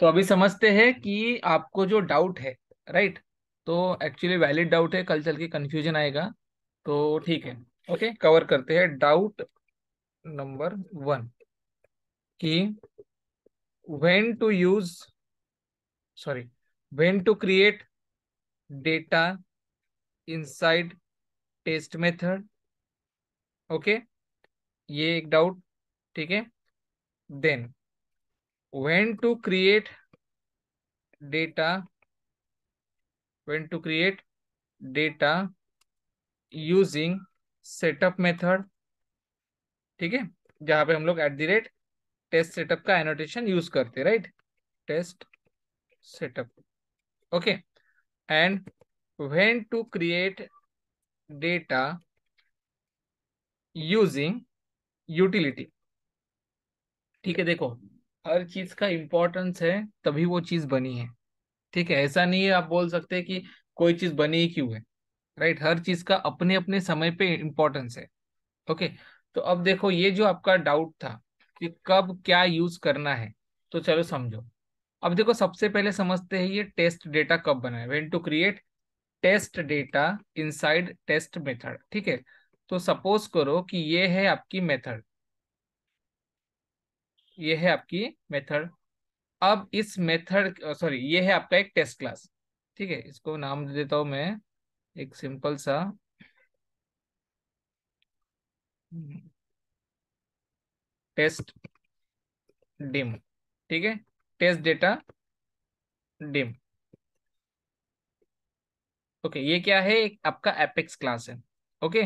तो अभी समझते हैं कि आपको जो डाउट है राइट तो एक्चुअली वैलिड डाउट है कल चल के कंफ्यूजन आएगा तो ठीक है ओके कवर करते हैं डाउट नंबर वन कि when to use sorry when to create data inside test method okay ये एक डाउट ठीक है then when to create data when to create data using setup method ठीक है जहां पे हम लोग at the rate test setup का एनोटेशन यूज करते right test setup okay and when to create data using utility ठीक है देखो हर चीज का इम्पोर्टेंस है तभी वो चीज बनी है ठीक है ऐसा नहीं है आप बोल सकते कि कोई चीज बनी क्यों है राइट हर चीज का अपने अपने समय पे इम्पोर्टेंस है ओके तो अब देखो ये जो आपका डाउट था कि कब क्या यूज करना है तो चलो समझो अब देखो सबसे पहले समझते हैं ये टेस्ट डेटा कब बना है when to create test data inside test method ठीक है तो सपोज करो कि ये है आपकी मेथड ये है आपकी मेथड अब इस मेथड सॉरी ये है आपका एक टेस्ट क्लास ठीक है इसको नाम दे देता हूं मैं एक सिंपल सा टेस्ट डिम ठीक है टेस्ट डेटा डिम ओके ये क्या है आपका एपेक्स क्लास है ओके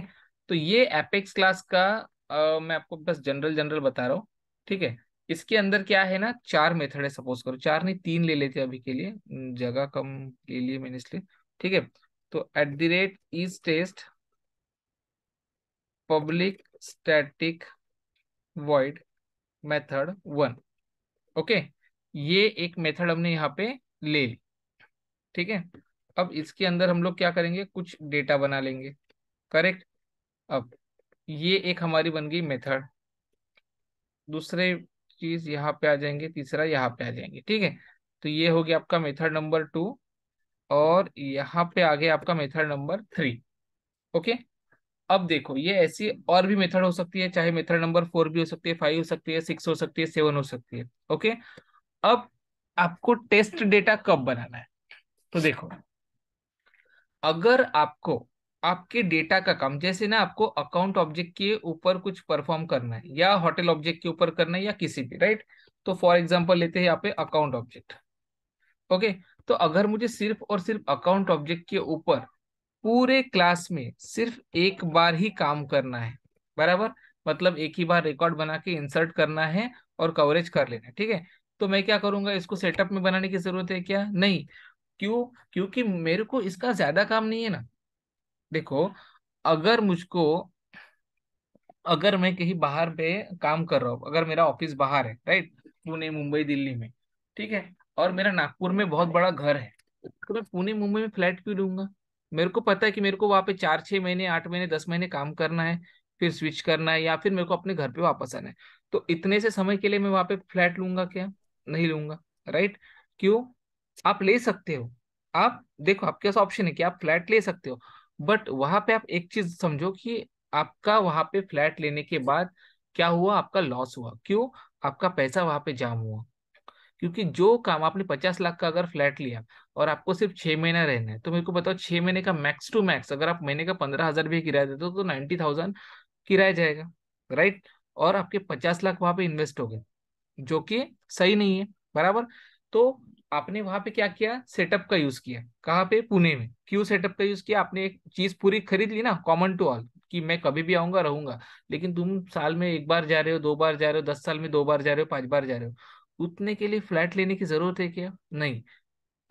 तो ये एपेक्स क्लास का आ, मैं आपको बस जनरल जनरल बता रहा हूं ठीक है इसके अंदर क्या है ना चार मेथड है सपोज करो चार नहीं तीन ले लेते अभी के लिए जगह कम ले लिए मैंने इसलिए ठीक है तो at the rate is test public static void method one okay ये एक मेथड हमने यहाँ पे ले ली ठीक है अब इसके अंदर हम लोग क्या करेंगे कुछ डेटा बना लेंगे करेक्ट अब ये एक हमारी बन गई मेथड दूसरे चीज यहाँ पे आ जाएंगे तीसरा यहाँ पे आ जाएंगे ठीक है तो ये हो गया आपका मेथड नंबर टू और यहाँ पे आ गया आपका मेथड नंबर थ्री ओके अब देखो ये ऐसी और भी मेथड हो सकती है चाहे मेथड नंबर फोर भी हो सकती है फाइव हो सकती है सिक्स हो सकती है सेवन हो सकती है ओके अब आपको टेस्ट डेटा कब बनाना है तो देखो अगर आपको आपके डेटा का काम जैसे ना आपको अकाउंट ऑब्जेक्ट के ऊपर कुछ परफॉर्म करना है या होटल ऑब्जेक्ट के ऊपर करना है या किसी भी राइट तो फॉर एग्जाम्पल लेते हैं यहाँ पे अकाउंट ऑब्जेक्ट ओके तो अगर मुझे सिर्फ और सिर्फ अकाउंट ऑब्जेक्ट के ऊपर पूरे क्लास में सिर्फ एक बार ही काम करना है बराबर मतलब एक ही बार रिकॉर्ड बना के इंसर्ट करना है और कवरेज कर लेना है ठीक है तो मैं क्या करूंगा इसको सेटअप में बनाने की जरूरत है क्या नहीं क्यों क्योंकि मेरे को इसका ज्यादा काम नहीं है ना देखो अगर मुझको अगर मैं कहीं बाहर पे काम कर रहा हूँ अगर मेरा ऑफिस बाहर है राइट पुणे मुंबई दिल्ली में ठीक है और मेरा नागपुर में बहुत बड़ा घर है तो मैं पुणे मुंबई में फ्लैट क्यों लूंगा मेरे को पता है कि मेरे को वहां पे चार छह महीने आठ महीने दस महीने काम करना है फिर स्विच करना है या फिर मेरे को अपने घर पे वापस आना है तो इतने से समय के लिए मैं वहां पे फ्लैट लूंगा क्या नहीं लूंगा राइट क्यों आप ले सकते हो आप देखो आपके पास ऑप्शन है कि आप फ्लैट ले सकते हो बट वहां पे आप एक चीज समझो कि आपका वहां पे फ्लैट लेने के बाद क्या हुआ आपका लॉस हुआ क्यों आपका पैसा वहां पे जाम हुआ क्योंकि जो काम आपने पचास लाख का अगर फ्लैट लिया और आपको सिर्फ छह महीना रहना है तो मेरे को बताओ छह महीने का मैक्स टू मैक्स अगर आप महीने का पंद्रह हजार भी किराया देते हो तो नाइनटी थाउजेंड किराया जाएगा राइट और आपके पचास लाख वहां पे इन्वेस्ट हो गए जो कि सही नहीं है बराबर तो आपने वहां पे क्या किया सेटअप का यूज किया कहाँ पे पुणे में क्यों सेटअप का यूज किया आपने एक चीज पूरी खरीद ली ना कॉमन टू ऑल कि मैं कभी भी आऊंगा रहूंगा लेकिन तुम साल में एक बार जा रहे हो दो बार जा रहे हो दस साल में दो बार जा रहे हो पांच बार जा रहे हो उतने के लिए फ्लैट लेने की जरूरत है क्या नहीं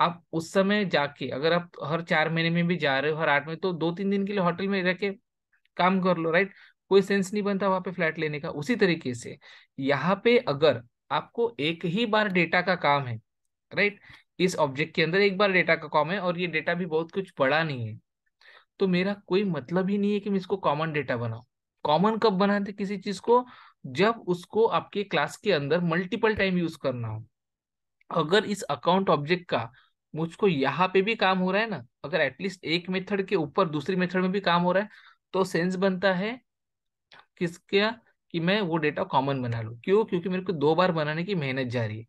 आप उस समय जाके अगर आप हर चार महीने में भी जा रहे हो हर आठ में तो दो तीन दिन के लिए होटल में रह के काम कर लो राइट कोई सेंस नहीं बनता वहां पे फ्लैट लेने का उसी तरीके से यहाँ पे अगर आपको एक ही बार डेटा का काम है राइट इस ऑब्जेक्ट के अंदर एक बार डेटा का कॉम है और ये डेटा भी बहुत कुछ बड़ा नहीं है तो मेरा कोई मतलब ही नहीं है कि मैं इसको कॉमन डेटा बनाऊ कॉमन कब बनाते किसी चीज को जब उसको आपके क्लास के अंदर मल्टीपल टाइम यूज करना हो अगर इस अकाउंट ऑब्जेक्ट का मुझको यहाँ पे भी काम हो रहा है ना अगर एटलीस्ट एक मेथड के ऊपर दूसरी मेथड में भी काम हो रहा है तो सेंस बनता है किसका कि मैं वो डेटा कॉमन बना लू क्यों क्योंकि मेरे को दो बार बनाने की मेहनत जा रही है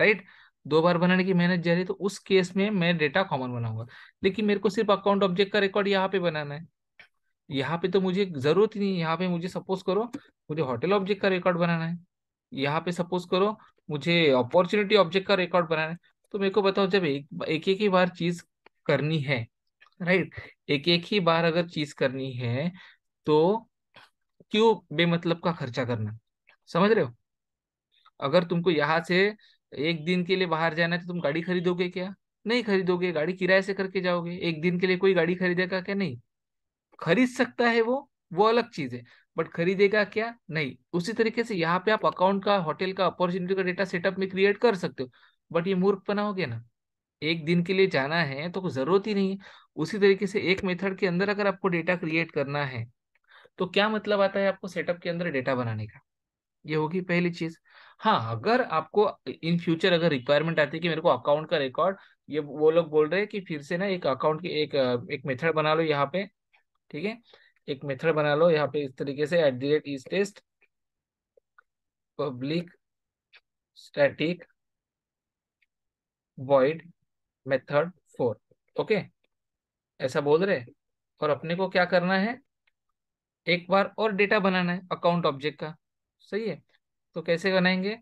राइट दो बार बनाने की मेहनत जा रही तो उस केस में मैं डेटा कॉमन बनाऊंगा लेकिन मेरे को सिर्फ अकाउंट ऑब्जेक्ट का रिकॉर्ड यहाँ पे बनाना है यहाँ पे तो मुझे जरूरत ही नहीं है यहाँ पे मुझे सपोज करो मुझे होटल ऑब्जेक्ट का रिकॉर्ड बनाना है यहाँ पे सपोज करो मुझे अपॉर्चुनिटी ऑब्जेक्ट का रिकॉर्ड बनाना है तो मेरे को बताओ जब एक एक एक ही बार चीज करनी है राइट एक एक ही बार अगर चीज करनी है तो क्यों बेमतलब का खर्चा करना समझ रहे हो अगर तुमको यहाँ से एक दिन के लिए बाहर जाना है तो तुम गाड़ी खरीदोगे क्या नहीं खरीदोगे गाड़ी किराए से करके जाओगे एक दिन के लिए कोई गाड़ी खरीदेगा क्या नहीं खरीद सकता है वो वो अलग चीज है बट खरीदेगा क्या नहीं उसी तरीके से यहाँ पे आप अकाउंट का होटल का अपॉर्चुनिटी का डेटा सेटअप में क्रिएट कर सकते हो बट ये बना हो गया ना एक दिन के लिए जाना है तो कोई जरूरत ही नहीं है उसी तरीके से एक मेथड के अंदर अगर आपको डेटा क्रिएट करना है तो क्या मतलब आता है आपको सेटअप के अंदर डेटा बनाने का ये होगी पहली चीज हाँ अगर आपको इन फ्यूचर अगर रिक्वायरमेंट आती है कि मेरे को अकाउंट का रिकॉर्ड ये वो लोग बोल रहे हैं कि फिर से ना एक अकाउंट की एक एक मेथड बना लो यहाँ पे ठीक है एक मेथड बना लो यहाँ पे इस तरीके से at the rate is test public static void method four okay ऐसा बोल रहे और अपने को क्या करना है एक बार और डेटा बनाना है अकाउंट ऑब्जेक्ट का सही है तो कैसे बनाएंगे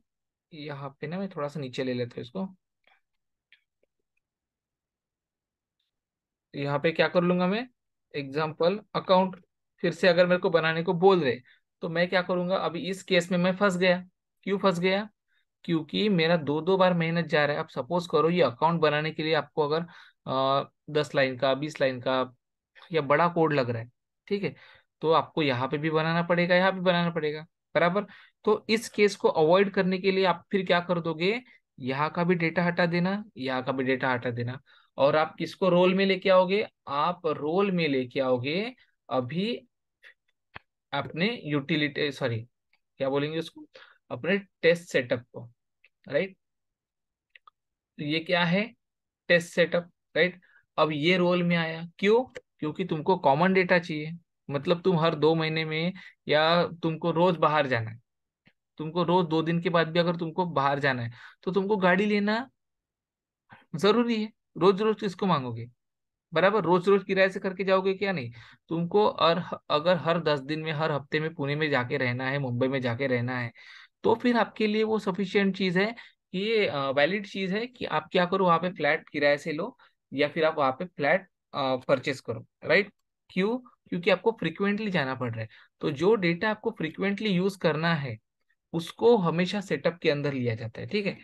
यहाँ पे ना मैं थोड़ा सा नीचे ले लेता हूँ इसको यहाँ पे क्या कर लूंगा मैं एग्जाम्पल अकाउंट फिर से अगर मेरे को बनाने को बोल रहे तो मैं क्या करूंगा अभी इस केस में मैं फंस गया क्यों फंस गया क्योंकि मेरा दो दो बार मेहनत जा रहा है अब सपोज करो ये अकाउंट बनाने के लिए आपको अगर आ, दस लाइन का बीस लाइन का या बड़ा कोड लग रहा है ठीक है तो आपको यहाँ पे भी बनाना पड़ेगा यहाँ पे बनाना पड़ेगा बराबर तो इस केस को अवॉइड करने के लिए आप फिर क्या कर दोगे यहाँ का भी डेटा हटा देना यहाँ का भी डेटा हटा देना और आप किसको रोल में लेके आओगे आप रोल में लेके आओगे अभी अपने यूटिलिटी सॉरी क्या बोलेंगे उसको अपने टेस्ट सेटअप को राइट ये क्या है टेस्ट सेटअप राइट अब ये रोल में आया क्यों क्योंकि तुमको कॉमन डेटा चाहिए मतलब तुम हर दो महीने में या तुमको रोज बाहर जाना है तुमको रोज दो दिन के बाद भी अगर तुमको बाहर जाना है तो तुमको गाड़ी लेना जरूरी है रोज रोज तो किसको मांगोगे बराबर रोज रोज किराए से करके जाओगे क्या नहीं तुमको और अगर हर दस दिन में हर हफ्ते में पुणे में जाके रहना है मुंबई में जाके रहना है तो फिर आपके लिए वो सफिशियंट चीज है कि ये वैलिड चीज है कि आप क्या करो वहाँ पे फ्लैट किराए से लो या फिर आप वहाँ पे फ्लैट परचेस करो राइट क्यों क्योंकि आपको फ्रिक्वेंटली जाना पड़ रहा है तो जो डेटा आपको फ्रिक्वेंटली यूज करना है उसको हमेशा सेटअप के अंदर लिया जाता है ठीक है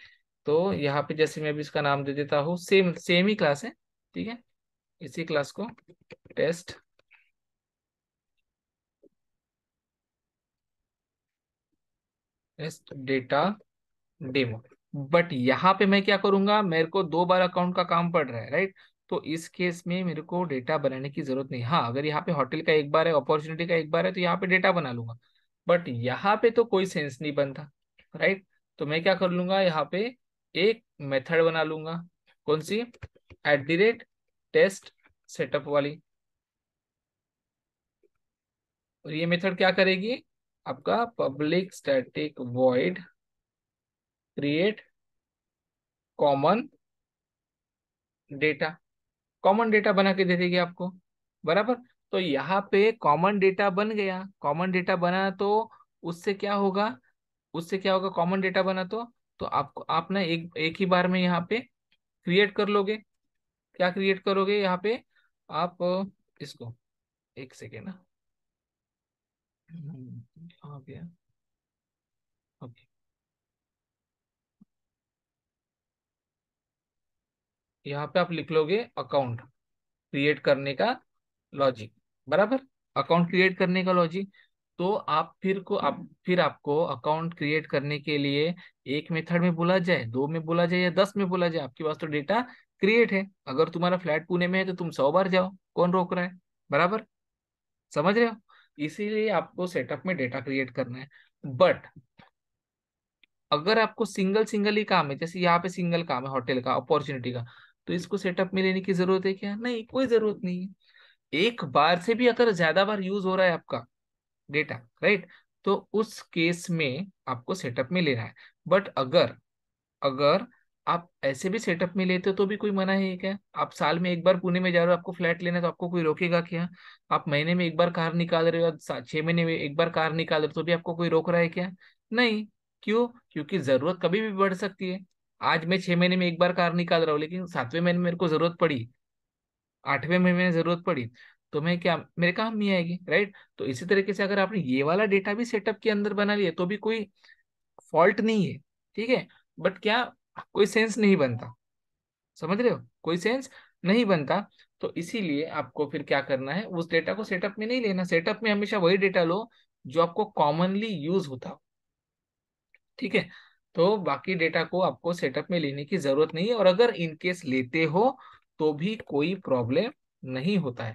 तो यहाँ पे जैसे मैं भी इसका नाम दे देता हूँ सेम सेम ही क्लास है ठीक है इसी क्लास को test test data demo but यहाँ पे मैं क्या करूंगा मेरे को दो बार अकाउंट का काम पड़ रहा है राइट तो इस केस में मेरे को डेटा बनाने की जरूरत नहीं हाँ अगर यहाँ पे होटल का एक बार है अपॉर्चुनिटी का एक बार है तो यहाँ पे डेटा बना लूंगा बट यहाँ पे तो कोई सेंस नहीं बनता राइट तो मैं क्या कर लूंगा यहाँ पे एक मेथड बना लूंगा कौन सी at the rate test setup वाली और ये मेथड क्या करेगी आपका public static void create common data common data बना के दे देगी आपको बराबर तो यहाँ पे कॉमन डेटा बन गया कॉमन डेटा बना तो उससे क्या होगा उससे क्या होगा कॉमन डेटा बना तो तो आपको आप ना एक एक ही बार में यहाँ पे क्रिएट कर लोगे क्या क्रिएट करोगे यहाँ पे आप इसको एक सेकेंड ना ओके यहाँ पे आप लिख लोगे अकाउंट क्रिएट करने का लॉजिक बराबर अकाउंट क्रिएट करने का लॉजिक तो आप फिर को आप हम्म। फिर आपको अकाउंट क्रिएट करने के लिए एक मेथड में बोला जाए दो में बोला जाए या दस में बोला जाए आपके पास तो डेटा क्रिएट है अगर तुम्हारा फ्लैट पुणे में है तो तुम सौ बार जाओ कौन रोक रहा है बराबर समझ रहे हो इसीलिए आपको सेटअप में डेटा क्रिएट करना है बट अगर आपको सिंगल सिंगल ही काम है जैसे यहाँ पे सिंगल काम है होटल का अपॉर्चुनिटी का तो इसको सेटअप में लेने की जरूरत है क्या नहीं कोई जरूरत नहीं है एक बार से भी अगर ज्यादा बार यूज हो रहा है आपका डेटा राइट तो उस केस में आपको सेटअप में लेना है बट अगर अगर आप ऐसे भी सेटअप में लेते हो तो भी कोई मना है क्या आप साल में एक बार पुणे में जा रहे हो आपको फ्लैट लेना है तो आपको कोई रोकेगा क्या आप महीने में एक बार कार निकाल रहे हो छह महीने में एक बार कार निकाल रहे हो तो भी आपको कोई रोक रहा है क्या नहीं क्यों क्योंकि जरूरत कभी भी बढ़ सकती है आज मैं छह महीने में एक बार कार निकाल रहा हूँ लेकिन सातवें महीने मेरे को जरूरत पड़ी आठवें महीने में जरूरत पड़ी तो मैं क्या मेरे काम नहीं आएगी राइट तो इसी तरीके से अगर आपने ये वाला डेटा भी सेटअप के अंदर बना लिया तो भी कोई फॉल्ट नहीं है ठीक है बट क्या कोई सेंस नहीं बनता समझ रहे हो कोई सेंस नहीं बनता तो इसीलिए आपको फिर क्या करना है उस डेटा को सेटअप में नहीं लेना सेटअप में हमेशा वही डेटा लो जो आपको कॉमनली यूज होता हो ठीक है तो बाकी डेटा को आपको सेटअप में लेने की जरूरत नहीं है और अगर इनकेस लेते हो तो भी कोई प्रॉब्लम नहीं होता है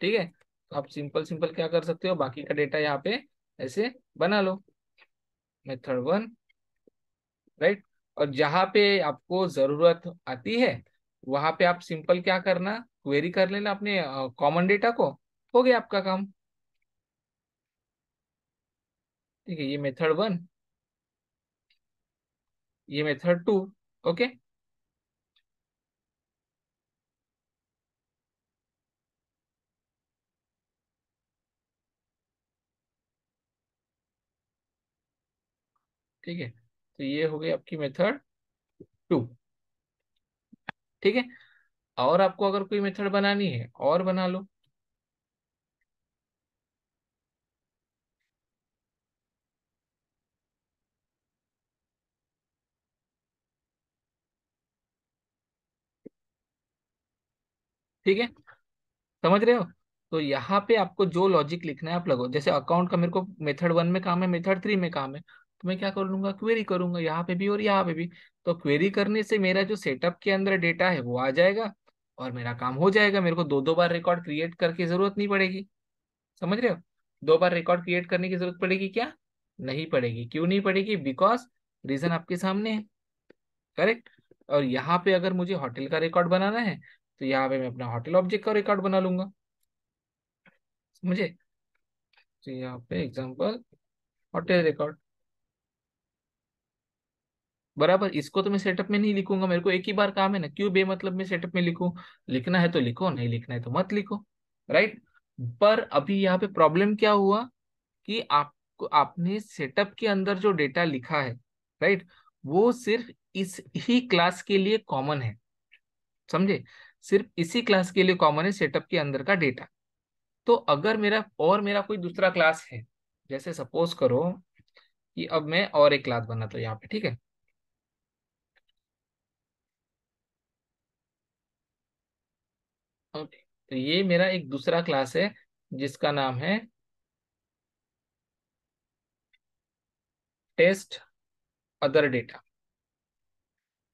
ठीक है तो आप सिंपल सिंपल क्या कर सकते हो बाकी का डेटा यहाँ पे ऐसे बना लो मेथड वन राइट और जहां पे आपको जरूरत आती है वहां पे आप सिंपल क्या करना क्वेरी कर लेना अपने कॉमन डेटा को हो गया आपका काम ठीक है ये मेथड वन ये मेथड टू ओके ठीक है तो ये हो गई आपकी मेथड टू ठीक है और आपको अगर कोई मेथड बनानी है और बना लो ठीक है समझ रहे हो तो यहाँ पे आपको जो लॉजिक लिखना है आप लगो जैसे अकाउंट का मेरे को मेथड वन में काम है मेथड थ्री में काम है तो मैं क्या कर लूंगा क्वेरी करूंगा यहाँ पे भी और यहाँ पे भी तो क्वेरी करने से मेरा जो सेटअप के अंदर डेटा है वो आ जाएगा और मेरा काम हो जाएगा मेरे को दो दो बार रिकॉर्ड क्रिएट करके जरूरत नहीं पड़ेगी समझ रहे हो दो बार रिकॉर्ड क्रिएट करने की जरूरत पड़ेगी क्या नहीं पड़ेगी क्यों नहीं पड़ेगी बिकॉज रीजन आपके सामने है करेक्ट और यहाँ पे अगर मुझे होटल का रिकॉर्ड बनाना है तो यहाँ पे मैं अपना होटल ऑब्जेक्ट का रिकॉर्ड बना लूंगा मुझे तो यहाँ पे एग्जाम्पल होटल रिकॉर्ड बराबर इसको तो मैं सेटअप में नहीं लिखूंगा मेरे को एक ही बार काम है ना क्यों बेमतलब में सेटअप में लिखू लिखना है तो लिखो नहीं लिखना है तो मत लिखो राइट पर अभी यहाँ पे प्रॉब्लम क्या हुआ कि आपको आपने सेटअप के अंदर जो डेटा लिखा है राइट वो सिर्फ इस ही क्लास के लिए कॉमन है समझे सिर्फ इसी क्लास के लिए कॉमन है सेटअप के अंदर का डेटा तो अगर मेरा और मेरा कोई दूसरा क्लास है जैसे सपोज करो कि अब मैं और एक क्लास बनाता तो हूँ यहाँ पे ठीक है तो ये मेरा एक दूसरा क्लास है जिसका नाम है टेस्ट अदर डेटा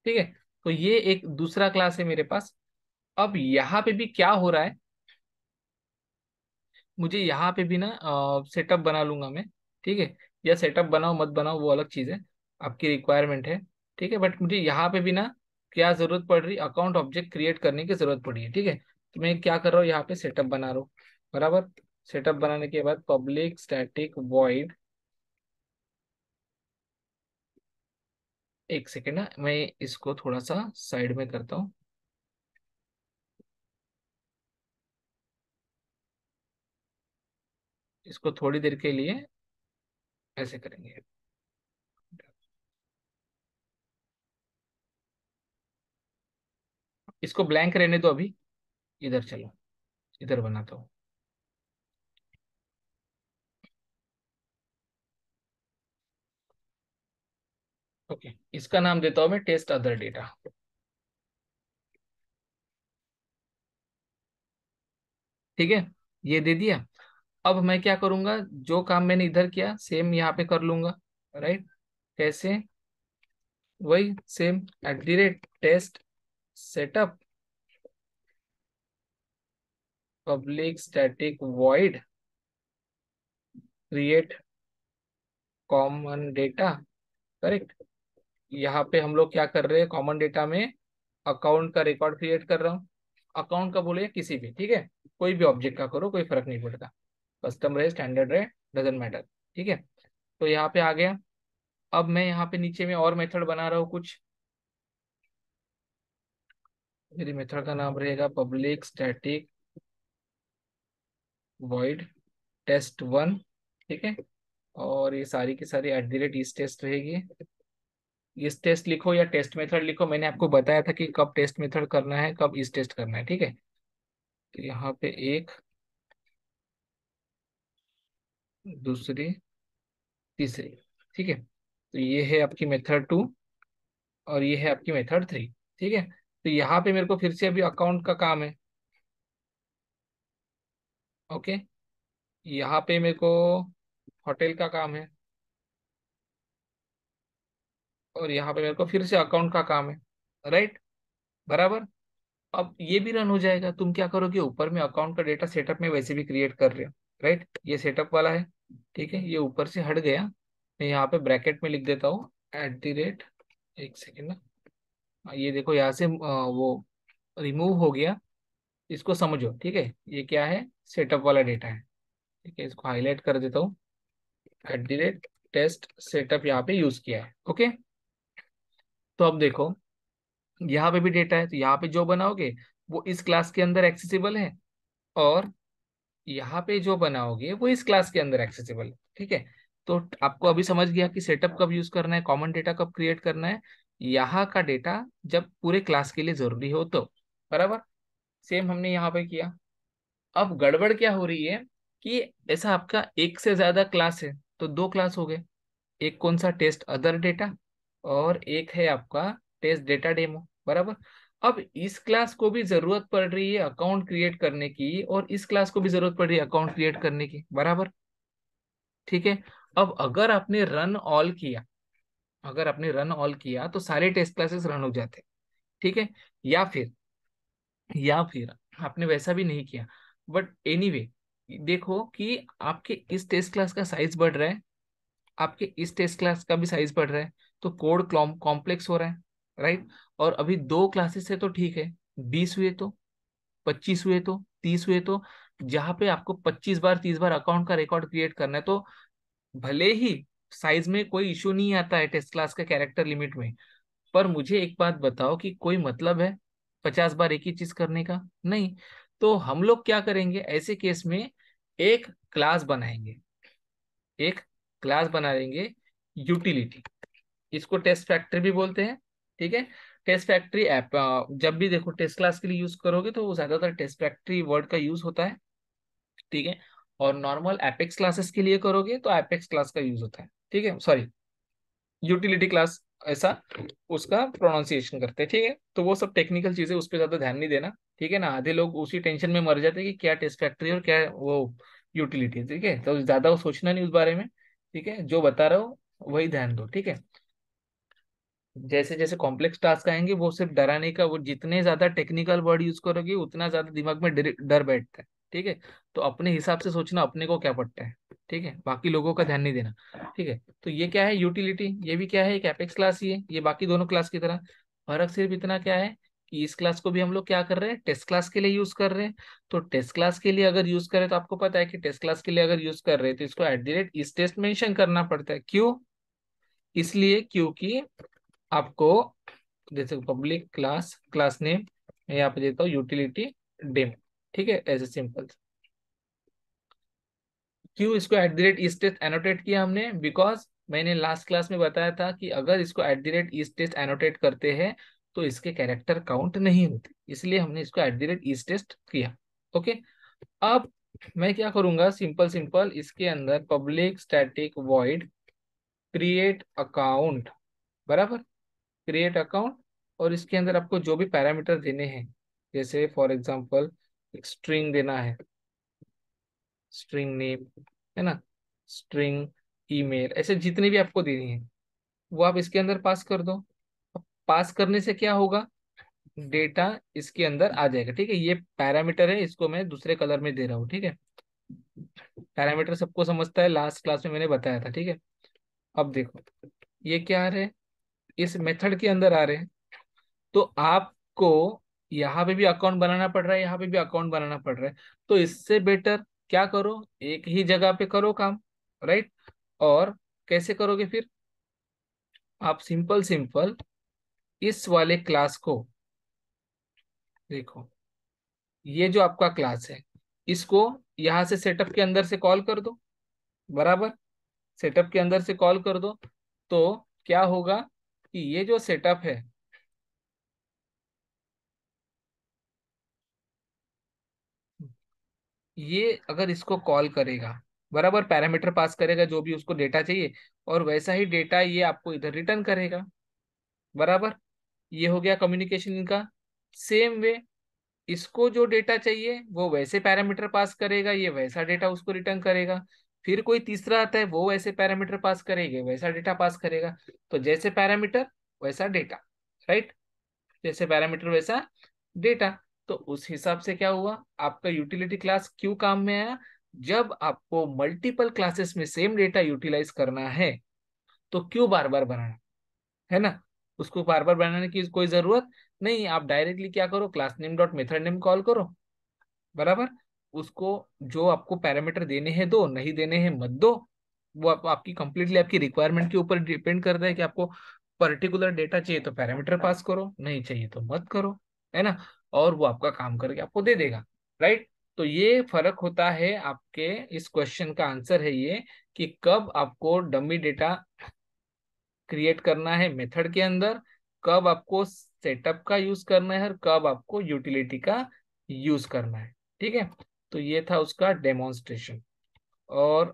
ठीक है तो ये एक दूसरा क्लास है मेरे पास अब यहाँ पे भी क्या हो रहा है मुझे यहाँ पे भी ना सेटअप बना लूंगा मैं ठीक है या सेटअप बनाओ मत बनाओ वो अलग चीज़ है आपकी रिक्वायरमेंट है ठीक है बट मुझे यहाँ पे भी ना क्या जरूरत पड़ रही अकाउंट ऑब्जेक्ट क्रिएट करने की जरूरत पड़ी है ठीक है तो मैं क्या कर रहा हूँ यहाँ पे सेटअप बना रहा हूँ बराबर सेटअप बनाने के बाद पब्लिक स्टैटिक वॉइड एक सेकेंड ना मैं इसको थोड़ा सा साइड में करता हूँ इसको थोड़ी देर के लिए ऐसे करेंगे इसको ब्लैंक रहने दो अभी इधर चलो इधर बनाता हूं ओके okay. इसका नाम देता हूं मैं टेस्ट अदर डेटा ठीक है ये दे दिया अब मैं क्या करूंगा जो काम मैंने इधर किया सेम यहां पे कर लूंगा राइट कैसे वही same at the rate test setup public static void create common data correct यहाँ पे हम लोग क्या कर रहे हैं कॉमन डेटा में अकाउंट का रिकॉर्ड क्रिएट कर रहा हूँ अकाउंट का बोले किसी भी ठीक है कोई भी ऑब्जेक्ट का करो कोई फर्क नहीं पड़ता कस्टम रहे स्टैंडर्ड रहे डजेंट मैटर ठीक है तो यहाँ पे आ गया अब मैं यहाँ पे नीचे में और मेथड बना रहा हूँ कुछ मेरी मेथड का नाम रहेगा public static void test one ठीक है और ये सारी की सारी at the rate is test रहेगी इस टेस्ट लिखो या टेस्ट मेथड लिखो मैंने आपको बताया था कि कब टेस्ट मेथड करना है कब इस टेस्ट करना है ठीक है तो यहाँ पे एक दूसरी तीसरी ठीक है तो ये है आपकी मेथड टू और ये है आपकी मेथड थ्री ठीक है तो यहाँ पे मेरे को फिर से अभी अकाउंट का काम है ओके यहाँ पे मेरे को होटल का काम है और यहाँ पे मेरे को फिर से अकाउंट का काम है राइट बराबर अब ये भी रन हो जाएगा तुम क्या करोगे ऊपर में अकाउंट का डेटा सेटअप में वैसे भी क्रिएट कर रहे हो राइट ये सेटअप वाला है ठीक है ये ऊपर से हट गया मैं यहाँ पे ब्रैकेट में लिख देता हूँ एट दी रेट एक सेकेंड ये देखो यहाँ से वो रिमूव हो गया इसको समझो ठीक है ये क्या है सेटअप वाला डेटा है ठीक है इसको हाईलाइट कर देता हूँ at the rate test setup यहाँ पे यूज किया है ओके तो अब देखो यहाँ पे भी डेटा है तो यहाँ पे जो बनाओगे वो इस क्लास के अंदर एक्सेसिबल है और यहाँ पे जो बनाओगे वो इस क्लास के अंदर एक्सेसिबल है ठीक है तो आपको अभी समझ गया कि सेटअप कब यूज करना है कॉमन डेटा कब क्रिएट करना है यहाँ का डेटा जब पूरे क्लास के लिए जरूरी हो तो बराबर सेम हमने यहाँ पे किया अब गड़बड़ क्या हो रही है कि ऐसा आपका एक से ज्यादा क्लास है तो दो क्लास हो गए एक कौन सा टेस्ट अदर डेटा और एक है आपका टेस्ट डेटा डेमो बराबर अब इस क्लास को भी जरूरत पड़ रही है अकाउंट क्रिएट करने की और इस क्लास को भी जरूरत पड़ रही है अकाउंट क्रिएट करने की बराबर ठीक है अब अगर आपने रन ऑल किया अगर आपने रन ऑल किया तो सारे टेस्ट क्लासेस रन हो जाते ठीक है या फिर या फिर आपने वैसा भी नहीं किया बट एनी anyway, देखो कि आपके इस टेस्ट क्लास का साइज बढ़ रहा है आपके इस टेस्ट क्लास का भी साइज बढ़ रहा है तो कोड कॉम्प्लेक्स हो रहा है राइट और अभी दो क्लासेस है तो ठीक है बीस हुए तो पच्चीस हुए तो तीस हुए तो जहां पे आपको पच्चीस बार तीस बार अकाउंट का रिकॉर्ड क्रिएट करना है तो भले ही साइज में कोई इश्यू नहीं आता है टेस्ट क्लास का कैरेक्टर लिमिट में पर मुझे एक बात बताओ कि कोई मतलब है पचास बार एक ही चीज करने का नहीं तो हम लोग क्या करेंगे ऐसे केस में एक क्लास बनाएंगे एक क्लास बना देंगे यूटिलिटी इसको टेस्ट फैक्ट्री भी बोलते हैं ठीक है टेस्ट फैक्ट्री ऐप जब भी देखो टेस्ट क्लास के लिए यूज करोगे तो ज्यादातर टेस्ट फैक्ट्री वर्ड का यूज होता है ठीक है और नॉर्मल एपेक्स क्लासेस के लिए करोगे तो एपेक्स क्लास का यूज होता है ठीक है सॉरी यूटिलिटी क्लास ऐसा उसका प्रोनाउंसिएशन करते हैं ठीक है तो वो सब टेक्निकल चीजें उस पर ज्यादा ध्यान नहीं देना ठीक है ना आधे लोग उसी टेंशन में मर जाते हैं कि क्या टेस्ट फैक्ट्री और क्या वो यूटिलिटी ठीक है तो ज्यादा सोचना नहीं उस बारे में ठीक है जो बता रहा हो वही ध्यान दो ठीक है जैसे जैसे कॉम्प्लेक्स टास्क आएंगे वो सिर्फ डराने का वो जितने ज्यादा टेक्निकल वर्ड यूज करोगे उतना ज्यादा दिमाग में डर बैठता है ठीक है तो अपने हिसाब से सोचना अपने को क्या पड़ता है ठीक है बाकी लोगों का ध्यान नहीं देना ठीक है तो ये क्या है यूटिलिटी ये भी क्या है एक एपेक्स क्लास ही है ये बाकी दोनों क्लास की तरह फर्क सिर्फ इतना क्या है कि इस क्लास को भी हम लोग क्या कर रहे हैं टेस्ट क्लास के लिए यूज कर रहे हैं तो टेस्ट क्लास के लिए अगर यूज करें तो आपको पता है कि टेस्ट क्लास के लिए अगर यूज कर रहे हैं तो इसको at the rate is test mention करना पड़ता है क्यों इसलिए क्योंकि आपको जैसे पब्लिक क्लास क्लास नेम यहाँ पे देता हूँ यूटिलिटी डेम ठीक है एज ए सिंपल क्यों इसको at the rate is test annotate किया हमने बिकॉज मैंने लास्ट क्लास में बताया था कि अगर इसको at the rate is test annotate करते हैं तो इसके कैरेक्टर काउंट नहीं होते इसलिए हमने इसको at the rate is test किया ओके अब मैं क्या करूंगा सिंपल सिंपल इसके अंदर public static void create account बराबर क्रिएट अकाउंट और इसके अंदर आपको जो भी पैरामीटर देने हैं जैसे फॉर एग्जाम्पल एक स्ट्रिंग देना है स्ट्रिंग नेम है ना स्ट्रिंग ईमेल ऐसे जितने भी आपको दे रही है वो आप इसके अंदर पास कर दो पास करने से क्या होगा डेटा इसके अंदर आ जाएगा ठीक है ये पैरामीटर है इसको मैं दूसरे कलर में दे रहा हूँ ठीक है पैरामीटर सबको समझता है लास्ट क्लास में मैंने बताया था ठीक है अब देखो ये क्या आ रहे इस मेथड के अंदर आ रहे हैं तो आपको यहाँ पे भी अकाउंट बनाना पड़ रहा है यहाँ पे भी अकाउंट बनाना पड़ रहा है तो इससे बेटर क्या करो एक ही जगह पे करो काम राइट और कैसे करोगे फिर आप सिंपल सिंपल इस वाले क्लास को देखो ये जो आपका क्लास है इसको यहां से सेटअप के अंदर से कॉल कर दो बराबर सेटअप के अंदर से कॉल कर दो तो क्या होगा कि ये जो सेटअप है ये अगर इसको कॉल करेगा बराबर पैरामीटर पास करेगा जो भी उसको डेटा चाहिए और वैसा ही डेटा ये आपको इधर रिटर्न करेगा बराबर ये हो गया कम्युनिकेशन इनका सेम वे इसको जो डेटा चाहिए वो वैसे पैरामीटर पास करेगा ये वैसा डेटा उसको रिटर्न करेगा फिर कोई तीसरा आता है वो वैसे पैरामीटर पास करेगा वैसा डेटा पास करेगा तो जैसे पैरामीटर वैसा डेटा राइट जैसे पैरामीटर वैसा डेटा तो उस हिसाब से क्या हुआ आपका यूटिलिटी क्लास क्यों काम में आया जब आपको मल्टीपल क्लासेस में सेम डेटा यूटिलाइज करना है तो क्यों बार बार बनाना है ना उसको बार बार बनाने की कोई जरूरत नहीं आप डायरेक्टली क्या करो class name dot method name call करो बराबर उसको जो आपको पैरामीटर देने हैं दो नहीं देने हैं मत दो वो आप, आपकी कंप्लीटली आपकी रिक्वायरमेंट के ऊपर डिपेंड करता है कि आपको पर्टिकुलर डेटा चाहिए तो पैरामीटर हाँ। पास करो नहीं चाहिए तो मत करो है ना और वो आपका काम करके आपको दे देगा राइट तो ये फर्क होता है आपके इस क्वेश्चन का आंसर है ये कि कब आपको डमी डेटा क्रिएट करना है मेथड के अंदर कब आपको सेटअप का यूज करना है और कब आपको यूटिलिटी का यूज करना है ठीक है तो ये था उसका डेमोन्स्ट्रेशन और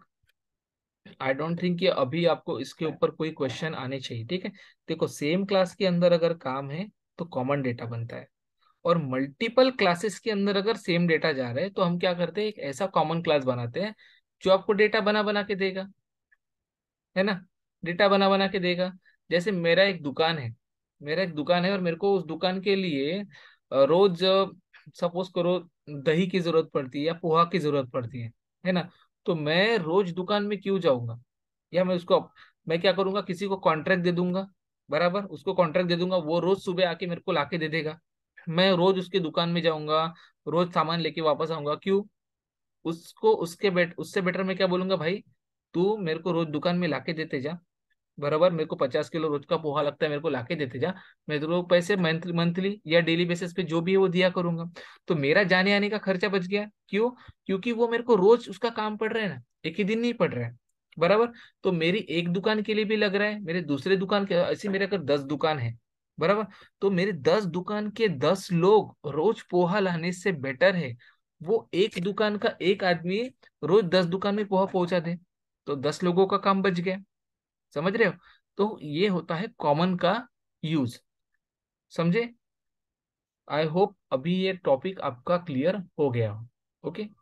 आई डोंट थिंक ये अभी आपको इसके ऊपर कोई क्वेश्चन आने चाहिए ठीक है देखो सेम क्लास के अंदर अगर काम है तो कॉमन डेटा बनता है और मल्टीपल क्लासेस के अंदर अगर सेम डेटा जा रहा है तो हम क्या करते हैं एक ऐसा कॉमन क्लास बनाते हैं जो आपको डेटा बना बना के देगा है ना डेटा बना बना के देगा जैसे मेरा एक दुकान है मेरा एक दुकान है और मेरे को उस दुकान के लिए रोज सपोज करो दही की जरूरत पड़ती है या पोहा की जरूरत पड़ती है है ना तो मैं रोज दुकान में क्यों जाऊंगा या मैं उसको मैं क्या करूंगा किसी को कॉन्ट्रैक्ट दे दूंगा बराबर उसको कॉन्ट्रैक्ट दे दूंगा वो रोज सुबह आके मेरे को लाके दे देगा मैं रोज उसकी दुकान में जाऊंगा रोज सामान लेके वापस आऊंगा क्यों उसको उसके बेट उससे बेटर मैं क्या बोलूंगा भाई तू मेरे को रोज दुकान में लाके देते जा बराबर मेरे को पचास किलो रोज का पोहा लगता है मेरे को लाके देते जा मैं तो पैसे मंथली या डेली बेसिस पे जो भी है वो दिया करूंगा तो मेरा जाने आने का खर्चा बच गया क्यों क्योंकि वो मेरे को रोज उसका काम पड़ रहा है ना एक ही दिन नहीं पड़ रहा है बराबर तो मेरी एक दुकान के लिए भी लग रहा है मेरे दूसरे दुकान के ऐसे मेरे अगर दस दुकान है बराबर तो मेरे दस दुकान के दस लोग रोज पोहा लाने से बेटर है वो एक दुकान का एक आदमी रोज दस दुकान में पोहा पहुंचा दे तो दस लोगों का काम बच गया समझ रहे हो तो ये होता है कॉमन का यूज समझे आई होप अभी ये टॉपिक आपका क्लियर हो गया ओके ओके